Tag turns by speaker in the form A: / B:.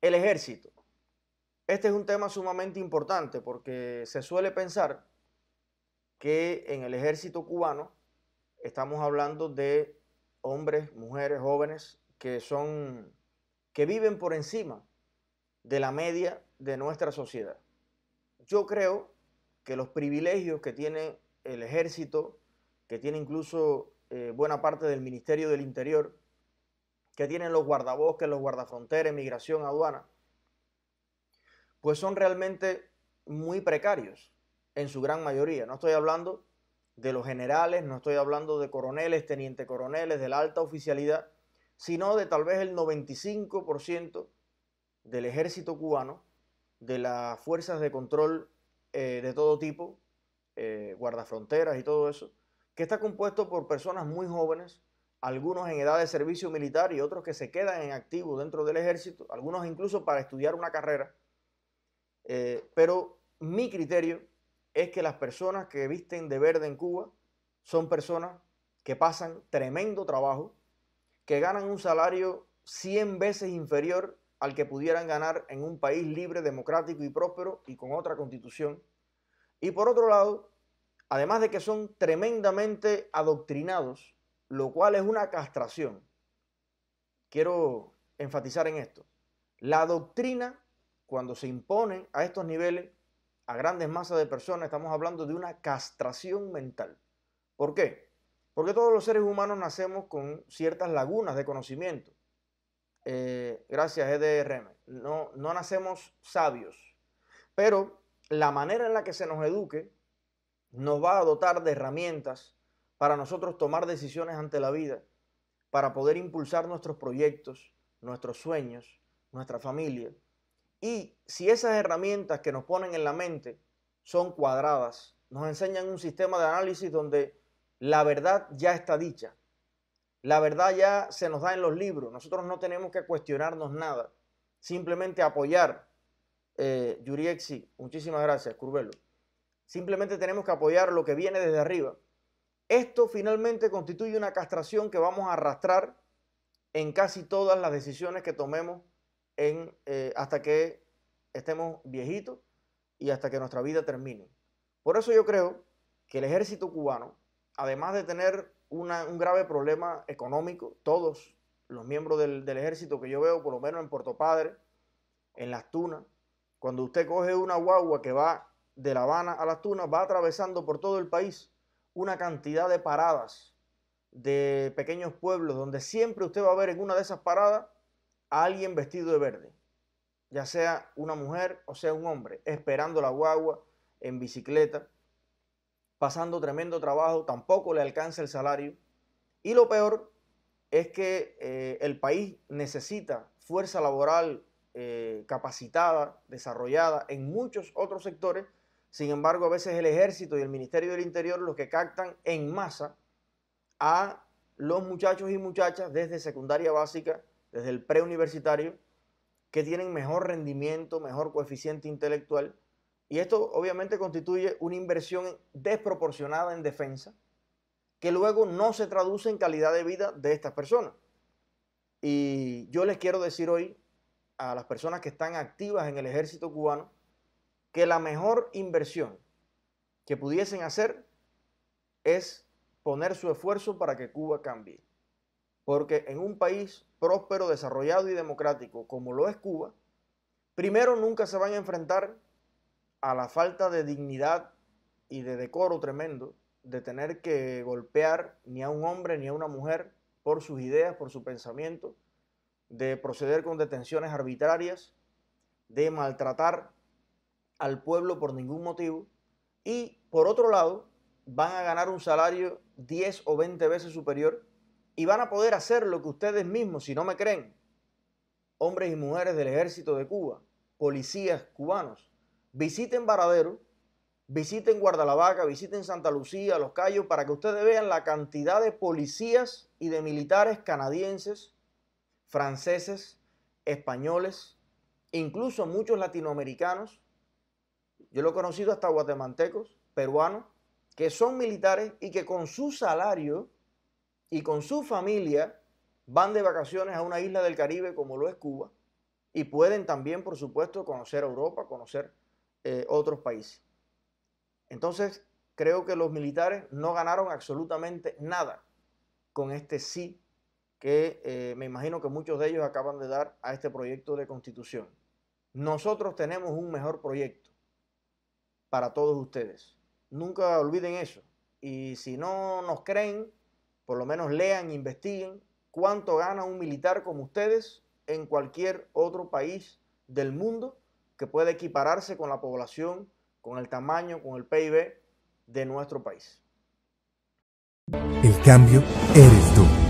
A: El ejército. Este es un tema sumamente importante porque se suele pensar que en el ejército cubano estamos hablando de hombres, mujeres, jóvenes que son que viven por encima de la media de nuestra sociedad. Yo creo que los privilegios que tiene el ejército, que tiene incluso eh, buena parte del Ministerio del Interior, que tienen los guardabosques, los guardafronteras, migración, aduana, pues son realmente muy precarios en su gran mayoría. No estoy hablando de los generales, no estoy hablando de coroneles, teniente coroneles, de la alta oficialidad, sino de tal vez el 95% del ejército cubano, de las fuerzas de control eh, de todo tipo, eh, guardafronteras y todo eso, que está compuesto por personas muy jóvenes, algunos en edad de servicio militar y otros que se quedan en activo dentro del ejército, algunos incluso para estudiar una carrera. Eh, pero mi criterio es que las personas que visten de verde en Cuba son personas que pasan tremendo trabajo, que ganan un salario 100 veces inferior al que pudieran ganar en un país libre, democrático y próspero y con otra constitución. Y por otro lado, además de que son tremendamente adoctrinados, lo cual es una castración. Quiero enfatizar en esto. La doctrina, cuando se impone a estos niveles, a grandes masas de personas, estamos hablando de una castración mental. ¿Por qué? Porque todos los seres humanos nacemos con ciertas lagunas de conocimiento. Eh, gracias, EDRM. No, no nacemos sabios, pero la manera en la que se nos eduque nos va a dotar de herramientas para nosotros tomar decisiones ante la vida, para poder impulsar nuestros proyectos, nuestros sueños, nuestra familia. Y si esas herramientas que nos ponen en la mente son cuadradas, nos enseñan un sistema de análisis donde la verdad ya está dicha, la verdad ya se nos da en los libros, nosotros no tenemos que cuestionarnos nada, simplemente apoyar eh, Yuriexi, muchísimas gracias, Curvelo. Simplemente tenemos que apoyar lo que viene desde arriba. Esto finalmente constituye una castración que vamos a arrastrar en casi todas las decisiones que tomemos en, eh, hasta que estemos viejitos y hasta que nuestra vida termine. Por eso yo creo que el ejército cubano, además de tener un grave problema económico, todos los miembros del ejército que yo veo, por lo menos en Puerto Padre, en Las Tunas, cuando usted coge una guagua que va de La Habana a Las Tunas, va atravesando por todo el país una cantidad de paradas de pequeños pueblos donde siempre usted va a ver en una de esas paradas a alguien vestido de verde, ya sea una mujer o sea un hombre, esperando la guagua en bicicleta, pasando tremendo trabajo, tampoco le alcanza el salario. Y lo peor es que eh, el país necesita fuerza laboral eh, capacitada, desarrollada en muchos otros sectores. Sin embargo, a veces el ejército y el Ministerio del Interior los que captan en masa a los muchachos y muchachas desde secundaria básica, desde el preuniversitario, que tienen mejor rendimiento, mejor coeficiente intelectual. Y esto obviamente constituye una inversión desproporcionada en defensa, que luego no se traduce en calidad de vida de estas personas. Y yo les quiero decir hoy a las personas que están activas en el ejército cubano que la mejor inversión que pudiesen hacer es poner su esfuerzo para que Cuba cambie. Porque en un país próspero, desarrollado y democrático como lo es Cuba, primero nunca se van a enfrentar a la falta de dignidad y de decoro tremendo de tener que golpear ni a un hombre ni a una mujer por sus ideas, por su pensamiento, de proceder con detenciones arbitrarias, de maltratar al pueblo por ningún motivo y por otro lado van a ganar un salario 10 o 20 veces superior y van a poder hacer lo que ustedes mismos, si no me creen, hombres y mujeres del ejército de Cuba, policías cubanos, visiten Varadero, visiten Guardalavaca, visiten Santa Lucía, Los Cayos, para que ustedes vean la cantidad de policías y de militares canadienses franceses, españoles, incluso muchos latinoamericanos, yo lo he conocido hasta guatemaltecos, peruanos, que son militares y que con su salario y con su familia van de vacaciones a una isla del Caribe como lo es Cuba y pueden también, por supuesto, conocer Europa, conocer eh, otros países. Entonces, creo que los militares no ganaron absolutamente nada con este sí que eh, me imagino que muchos de ellos acaban de dar a este proyecto de constitución. Nosotros tenemos un mejor proyecto para todos ustedes. Nunca olviden eso. Y si no nos creen, por lo menos lean, investiguen cuánto gana un militar como ustedes en cualquier otro país del mundo que pueda equipararse con la población, con el tamaño, con el PIB de nuestro país. El cambio eres tú.